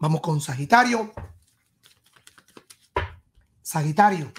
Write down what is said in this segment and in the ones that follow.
Vamos con Sagitario. Sagitario.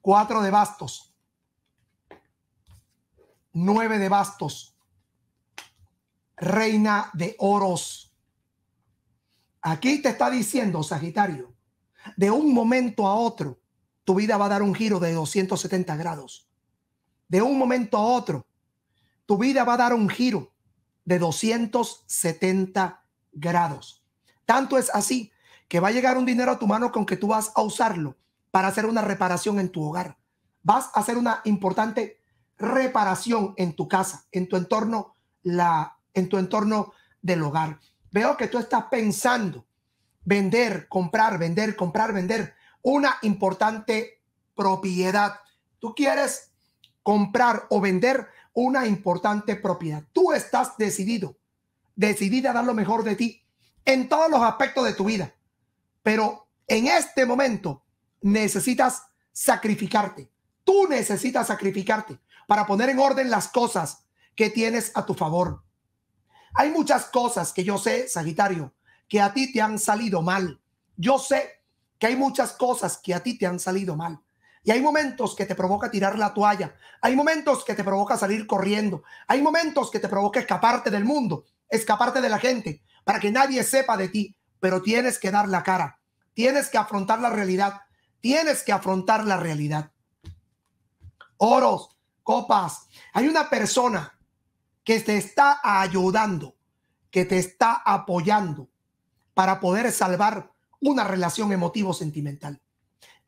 Cuatro de bastos. Nueve de bastos. Reina de oros. Aquí te está diciendo, Sagitario, de un momento a otro, tu vida va a dar un giro de 270 grados. De un momento a otro, tu vida va a dar un giro de 270 grados. Tanto es así que va a llegar un dinero a tu mano con que tú vas a usarlo para hacer una reparación en tu hogar. Vas a hacer una importante reparación en tu casa, en tu entorno, la, en tu entorno del hogar. Veo que tú estás pensando vender, comprar, vender, comprar, vender una importante propiedad. Tú quieres comprar o vender una importante propiedad. Tú estás decidido, decidida a dar lo mejor de ti en todos los aspectos de tu vida. Pero en este momento necesitas sacrificarte. Tú necesitas sacrificarte para poner en orden las cosas que tienes a tu favor. Hay muchas cosas que yo sé, Sagitario, que a ti te han salido mal. Yo sé que hay muchas cosas que a ti te han salido mal. Y hay momentos que te provoca tirar la toalla, hay momentos que te provoca salir corriendo, hay momentos que te provoca escaparte del mundo, escaparte de la gente, para que nadie sepa de ti, pero tienes que dar la cara, tienes que afrontar la realidad, tienes que afrontar la realidad. Oros, copas, hay una persona que te está ayudando, que te está apoyando para poder salvar una relación emotivo-sentimental.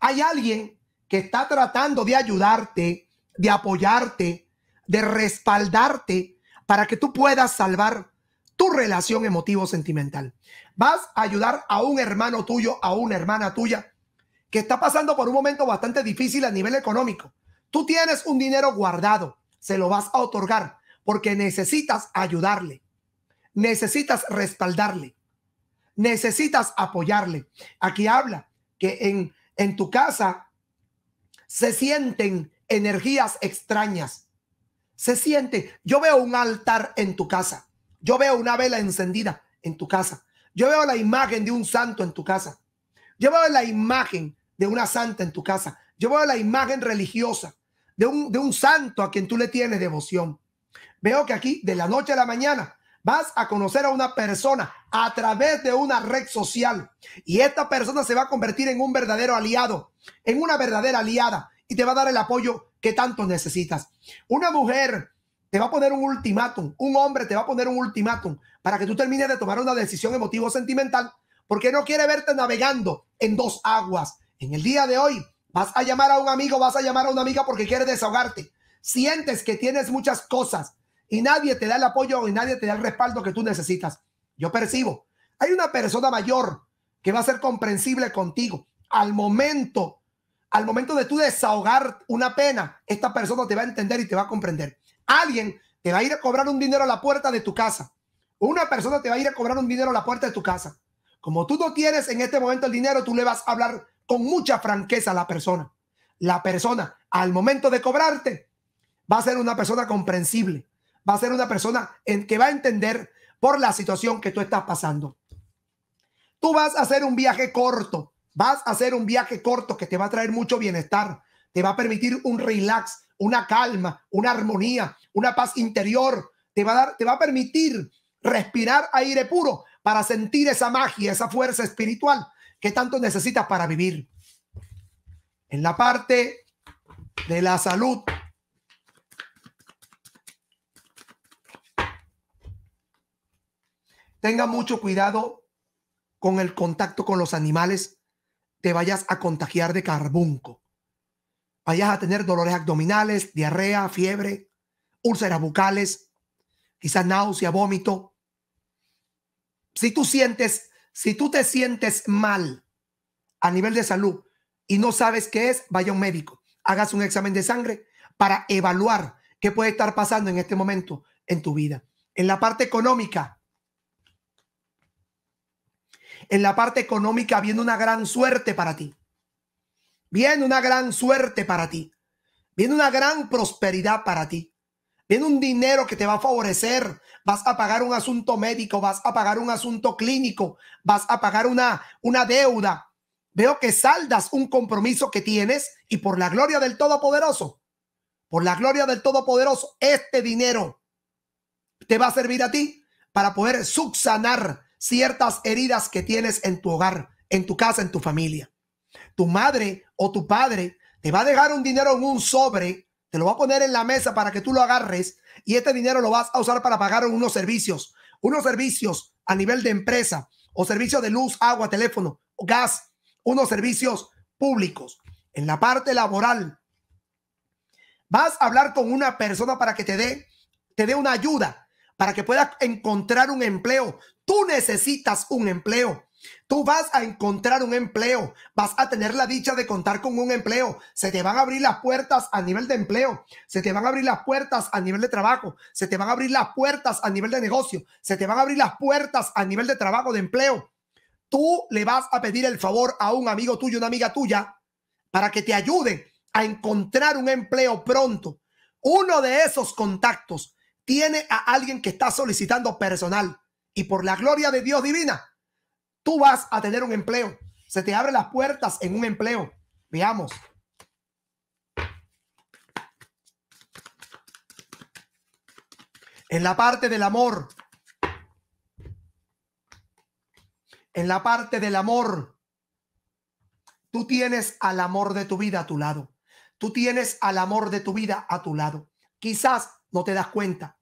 Hay alguien que está tratando de ayudarte, de apoyarte, de respaldarte para que tú puedas salvar tu relación emotivo-sentimental. Vas a ayudar a un hermano tuyo, a una hermana tuya, que está pasando por un momento bastante difícil a nivel económico. Tú tienes un dinero guardado, se lo vas a otorgar porque necesitas ayudarle, necesitas respaldarle, necesitas apoyarle. Aquí habla que en, en tu casa se sienten energías extrañas. Se siente, yo veo un altar en tu casa, yo veo una vela encendida en tu casa, yo veo la imagen de un santo en tu casa, yo veo la imagen de una santa en tu casa, yo veo la imagen religiosa de un, de un santo a quien tú le tienes devoción. Veo que aquí, de la noche a la mañana, vas a conocer a una persona a través de una red social y esta persona se va a convertir en un verdadero aliado, en una verdadera aliada y te va a dar el apoyo que tanto necesitas. Una mujer te va a poner un ultimátum, un hombre te va a poner un ultimátum para que tú termines de tomar una decisión emotivo sentimental porque no quiere verte navegando en dos aguas. En el día de hoy vas a llamar a un amigo, vas a llamar a una amiga porque quiere desahogarte. Sientes que tienes muchas cosas y nadie te da el apoyo y nadie te da el respaldo que tú necesitas. Yo percibo. Hay una persona mayor que va a ser comprensible contigo. Al momento, al momento de tú desahogar una pena, esta persona te va a entender y te va a comprender. Alguien te va a ir a cobrar un dinero a la puerta de tu casa. Una persona te va a ir a cobrar un dinero a la puerta de tu casa. Como tú no tienes en este momento el dinero, tú le vas a hablar con mucha franqueza a la persona. La persona, al momento de cobrarte, va a ser una persona comprensible va a ser una persona en que va a entender por la situación que tú estás pasando. Tú vas a hacer un viaje corto, vas a hacer un viaje corto que te va a traer mucho bienestar, te va a permitir un relax, una calma, una armonía, una paz interior, te va a dar, te va a permitir respirar aire puro para sentir esa magia, esa fuerza espiritual que tanto necesitas para vivir. En la parte de la salud, Tenga mucho cuidado con el contacto con los animales. Te vayas a contagiar de carbunco. Vayas a tener dolores abdominales, diarrea, fiebre, úlceras bucales, quizás náusea, vómito. Si tú sientes, si tú te sientes mal a nivel de salud y no sabes qué es, vaya a un médico. Hagas un examen de sangre para evaluar qué puede estar pasando en este momento en tu vida. En la parte económica, en la parte económica viene una gran suerte para ti. Viene una gran suerte para ti. Viene una gran prosperidad para ti. Viene un dinero que te va a favorecer. Vas a pagar un asunto médico, vas a pagar un asunto clínico, vas a pagar una, una deuda. Veo que saldas un compromiso que tienes y por la gloria del Todopoderoso, por la gloria del Todopoderoso, este dinero te va a servir a ti para poder subsanar ciertas heridas que tienes en tu hogar, en tu casa, en tu familia. Tu madre o tu padre te va a dejar un dinero en un sobre, te lo va a poner en la mesa para que tú lo agarres y este dinero lo vas a usar para pagar unos servicios, unos servicios a nivel de empresa o servicios de luz, agua, teléfono, gas, unos servicios públicos. En la parte laboral, vas a hablar con una persona para que te dé, te dé una ayuda, para que puedas encontrar un empleo. Tú necesitas un empleo. Tú vas a encontrar un empleo, vas a tener la dicha de contar con un empleo, se te van a abrir las puertas a nivel de empleo, se te van a abrir las puertas a nivel de trabajo, se te van a abrir las puertas a nivel de negocio, se te van a abrir las puertas a nivel de trabajo, de empleo. Tú le vas a pedir el favor a un amigo tuyo, una amiga tuya, para que te ayude a encontrar un empleo pronto. Uno de esos contactos tiene a alguien que está solicitando personal y por la gloria de Dios divina, tú vas a tener un empleo. Se te abren las puertas en un empleo. Veamos. En la parte del amor. En la parte del amor. Tú tienes al amor de tu vida a tu lado. Tú tienes al amor de tu vida a tu lado. Quizás no te das cuenta,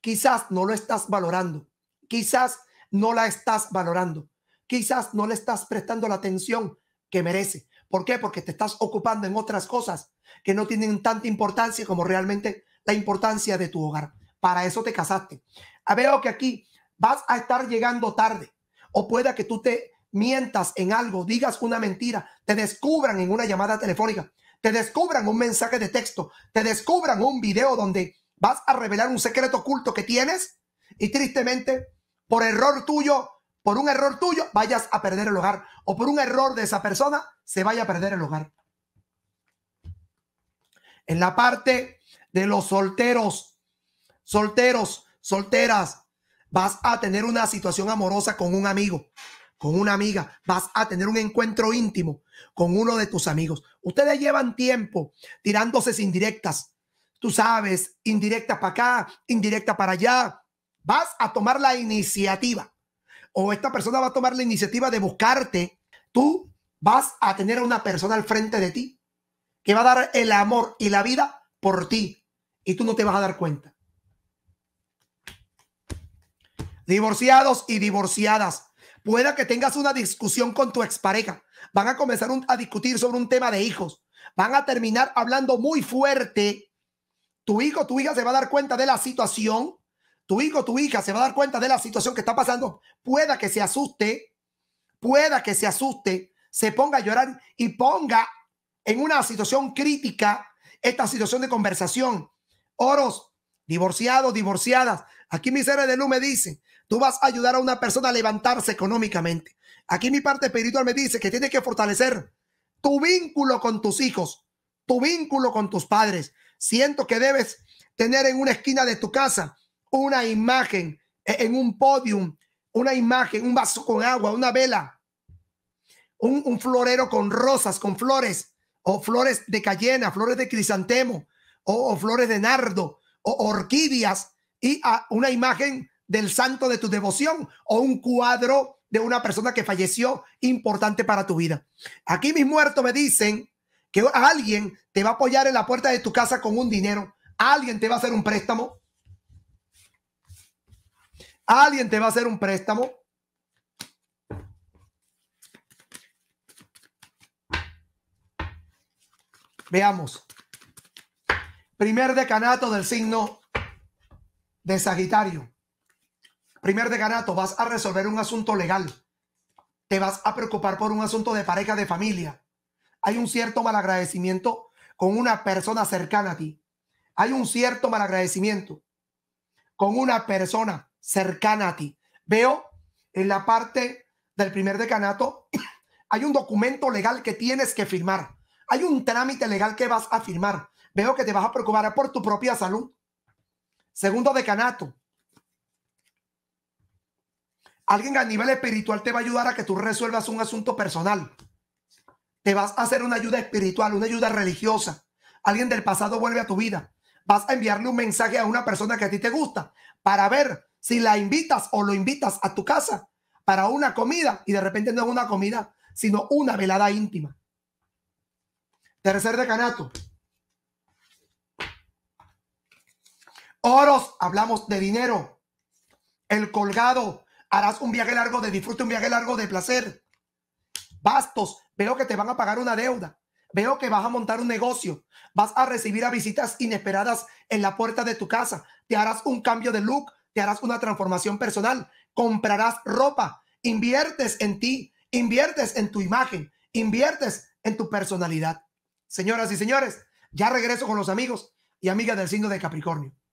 Quizás no lo estás valorando. Quizás no la estás valorando. Quizás no le estás prestando la atención que merece. ¿Por qué? Porque te estás ocupando en otras cosas que no tienen tanta importancia como realmente la importancia de tu hogar. Para eso te casaste. A ah, veo que aquí vas a estar llegando tarde o pueda que tú te mientas en algo, digas una mentira, te descubran en una llamada telefónica, te descubran un mensaje de texto, te descubran un video donde vas a revelar un secreto oculto que tienes y tristemente, por error tuyo, por un error tuyo, vayas a perder el hogar o por un error de esa persona, se vaya a perder el hogar. En la parte de los solteros, solteros, solteras, vas a tener una situación amorosa con un amigo, con una amiga, vas a tener un encuentro íntimo con uno de tus amigos. Ustedes llevan tiempo tirándose sin directas tú sabes, indirecta para acá, indirecta para allá. Vas a tomar la iniciativa o esta persona va a tomar la iniciativa de buscarte. Tú vas a tener a una persona al frente de ti que va a dar el amor y la vida por ti y tú no te vas a dar cuenta. Divorciados y divorciadas, pueda que tengas una discusión con tu expareja. Van a comenzar a discutir sobre un tema de hijos. Van a terminar hablando muy fuerte tu hijo, tu hija se va a dar cuenta de la situación, tu hijo, tu hija se va a dar cuenta de la situación que está pasando, pueda que se asuste, pueda que se asuste, se ponga a llorar y ponga en una situación crítica esta situación de conversación. Oros, divorciados, divorciadas. Aquí mi ser de luz me dice, tú vas a ayudar a una persona a levantarse económicamente. Aquí mi parte espiritual me dice que tiene que fortalecer tu vínculo con tus hijos, tu vínculo con tus padres, Siento que debes tener en una esquina de tu casa una imagen, e-, en un podium, una imagen, un vaso con agua, una vela, un, florero con rosas, con flores, o flores de cayena, flores de crisantemo, o, flores de nardo, o orquídeas, y una imagen del santo de tu devoción, o un cuadro de una persona que falleció importante para tu vida. Aquí mis muertos me dicen que alguien te va a apoyar en la puerta de tu casa con un dinero, alguien te va a hacer un préstamo, alguien te va a hacer un préstamo. Veamos. Primer decanato del signo de Sagitario. Primer decanato, vas a resolver un asunto legal. Te vas a preocupar por un asunto de pareja, de familia hay un cierto malagradecimiento con una persona cercana a ti. Hay un cierto malagradecimiento con una persona cercana a ti. Veo en la parte del primer decanato, hay un documento legal que tienes que firmar. Hay un trámite legal que vas a firmar. Veo que te vas a preocupar por tu propia salud. Segundo decanato. Alguien a nivel espiritual te va a ayudar a que tú resuelvas un asunto personal. Te vas a hacer una ayuda espiritual, una ayuda religiosa. Alguien del pasado vuelve a tu vida. Vas a enviarle un mensaje a una persona que a ti te gusta para ver si la invitas o lo invitas a tu casa para una comida y de repente no es una comida, sino una velada íntima. Tercer decanato. Oros, hablamos de dinero. El colgado, harás un viaje largo de disfrute, un viaje largo de placer. Bastos, Veo que te van a pagar una deuda. Veo que vas a montar un negocio. Vas a recibir a visitas inesperadas en la puerta de tu casa. Te harás un cambio de look. Te harás una transformación personal. Comprarás ropa. Inviertes en ti. Inviertes en tu imagen. Inviertes en tu personalidad. Señoras y señores, ya regreso con los amigos y amigas del signo de Capricornio.